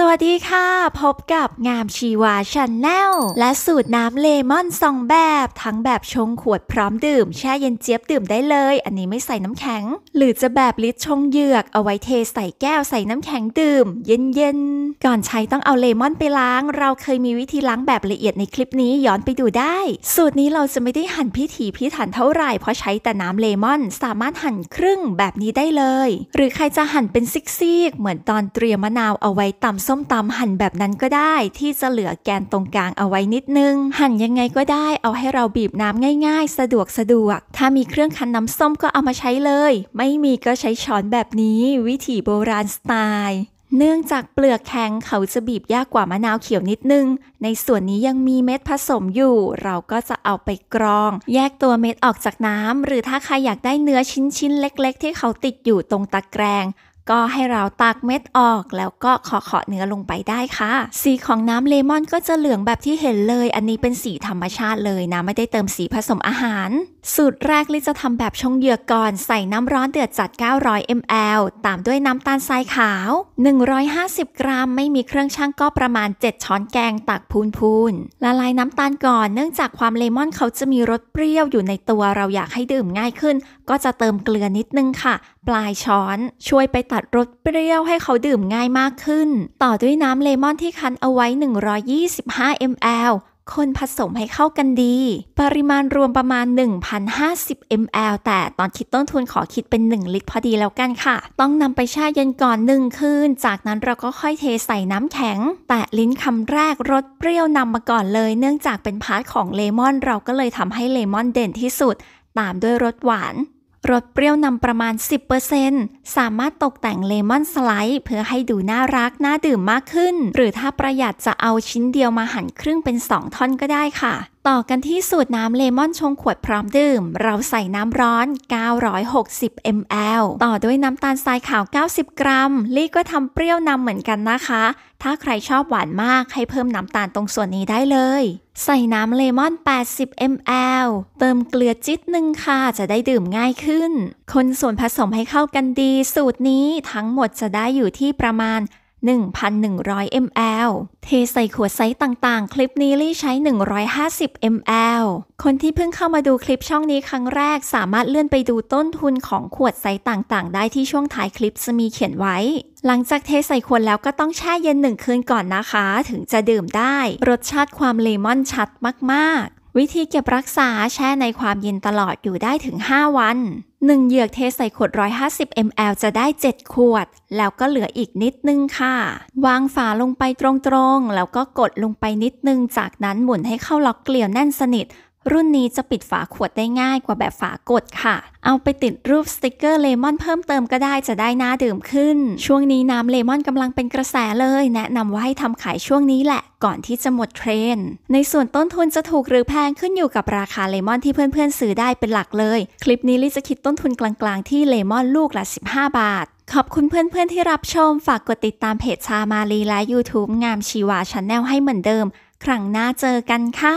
สวัสดีค่ะ พบกับงามชีวาชันแนลและสูตรน้ำเลมอนสองแบบทั้งแบบชงขวดพร้อมดื่มแช่เย็นเจี๊ยบดื่มได้เลย อันนี้ไม่ใส่น้ำแข็ง หรือจะแบบลิตรชงเหยือกเอาไว้เทใส่แก้วใส่น้ำแข็งดื่ม เย็นๆ ก่อนใช้ต้องเอาเลมอนไปล้าง เราเคยมีวิธีล้างแบบละเอียดในคลิปนี้ย้อนไปดูได้ สูตรนี้เราจะไม่ได้หั่นพิถีพิถันเท่าไหร่เพราะใช้แต่น้ำเลมอนสามารถหั่นครึ่งแบบนี้ได้เลย หรือใครจะหั่นเป็นซิกซกเหมือนตอนเตรียมมะนาวเอาไว้ตำส้มตำหั่นแบบนั้นก็ได้ที่จะเหลือแกนตรงกลางเอาไว้นิดนึง หั่นยังไงก็ได้เอาให้เราบีบน้ำง่าย ๆ สะดวกสะดวกถ้ามีเครื่องคั้นน้ำส้มก็เอามาใช้เลย ไม่มีก็ใช้ช้อนแบบนี้วิถีโบราณสไตล์เนื่องจากเปลือกแข็งเขาจะบีบยากกว่ามะนาวเขียวนิดนึง ในส่วนนี้ยังมีเม็ดผสมอยู่ เราก็จะเอาไปกรอง แยกตัวเม็ดออกจากน้ำหรือถ้าใครอยากได้เนื้อชิ้นๆเล็ก ๆ ที่เขาติดอยู่ตรงตะแกรงก็ให้เราตักเม็ดออกแล้วก็ขอขอเนื้อลงไปได้ค่ะ สีของน้ำเลมอนก็จะเหลืองแบบที่เห็นเลย อันนี้เป็นสีธรรมชาติเลยนะ ไม่ได้เติมสีผสมอาหาร สูตรแรกลิจะทำแบบชงเหยือกก่อนใส่น้ำร้อนเดือดจัด 900 ml ตามด้วยน้ำตาลทรายขาว 150 กรัม ไม่มีเครื่องช่างก็ประมาณ 7 ช้อนแกงตักพูนๆ ละลายน้ำตาลก่อนเนื่องจากความเลมอนเขาจะมีรสเปรี้ยวอยู่ในตัวเราอยากให้ดื่มง่ายขึ้น ก็จะเติมเกลือนิดนึงค่ะ ปลายช้อนช่วยไปตััดรสเปรี้ยวให้เขาดื่มง่ายมากขึ้น ต่อด้วยน้ำเลมอนที่คั้นเอาไว้ 125 ml คนผสมให้เข้ากันดี ปริมาณรวมประมาณ 1,050 ml แต่ตอนคิดต้นทุนขอคิดเป็น 1 ลิตรพอดีแล้วกันค่ะ ต้องนำไปแช่เย็นก่อน1คืน จากนั้นเราก็ค่อยเทใส่น้ำแข็ง แต่ลิ้นคำแรกรสเปรี้ยวนำมาก่อนเลย เนื่องจากเป็นพาร์ทของเลมอนเราก็เลยทำให้เลมอนเด่นที่สุด ตามด้วยรสหวานรสเปรี้ยวนำประมาณ 10%สามารถตกแต่งเลมอนสไลด์เพื่อให้ดูน่ารักน่าดื่มมากขึ้น หรือถ้าประหยัดจะเอาชิ้นเดียวมาหั่นครึ่งเป็น 2 ท่อนก็ได้ค่ะต่อกันที่สูตรน้ำเลมอนชงขวดพร้อมดื่ม เราใส่น้ำร้อน 960 ml ต่อด้วยน้ำตาลทรายขาว 90 กรัม ลี่ก็ทำเปรี้ยวนำเหมือนกันนะคะ ถ้าใครชอบหวานมากให้เพิ่มน้ำตาลตรงส่วนนี้ได้เลย ใส่น้ำเลมอน 80 ml เติมเกลือจิตหนึ่งค่ะจะได้ดื่มง่ายขึ้น คนส่วนผสมให้เข้ากันดี สูตรนี้ทั้งหมดจะได้อยู่ที่ประมาณ1,100 ml เทใส่ขวดไซส์ต่างๆ คลิปนี้ลี่ใช้ 150 ml คนที่เพิ่งเข้ามาดูคลิปช่องนี้ครั้งแรกสามารถเลื่อนไปดูต้นทุนของขวดไซส์ต่างๆ ได้ที่ช่วงท้ายคลิปจะมีเขียนไว้ หลังจากเทใส่ขวดแล้วก็ต้องแช่เย็นหนึ่งคืนก่อนนะคะถึงจะดื่มได้ รสชาติความเลมอนชัดมากๆวิธีเก็บรักษาแช่ในความเย็นตลอดอยู่ได้ถึง 5 วัน 1เหยือกเทใส่ขวด 150 ml จะได้ 7 ขวด แล้วก็เหลืออีกนิดนึงค่ะ วางฝาลงไปตรงๆ แล้วก็กดลงไปนิดนึง จากนั้นหมุนให้เข้าล็อกเกลียวแน่นสนิทรุ่นนี้จะปิดฝาขวดได้ง่ายกว่าแบบฝากดค่ะ เอาไปติดรูปสติกเกอร์เลมอน เพิ่มเติมก็ได้จะได้น่าดื่มขึ้น ช่วงนี้น้ำเลมอนกำลังเป็นกระแสเลย แนะนำว่าให้ทำขายช่วงนี้แหละก่อนที่จะหมดเทรนในส่วนต้นทุนจะถูกหรือแพงขึ้นอยู่กับราคาเลมอนที่เพื่อนๆซื้อได้เป็นหลักเลย คลิปนี้ลิจะคิดต้นทุนกลาง ๆ ที่เลมอนลูกละ 15 บาท ขอบคุณเพื่อน ๆที่รับชมฝากกดติดตามเพจชามาลีและ YouTube งามชีวาชาแนลให้เหมือนเดิม ครั้งหน้าเจอกันค่ะ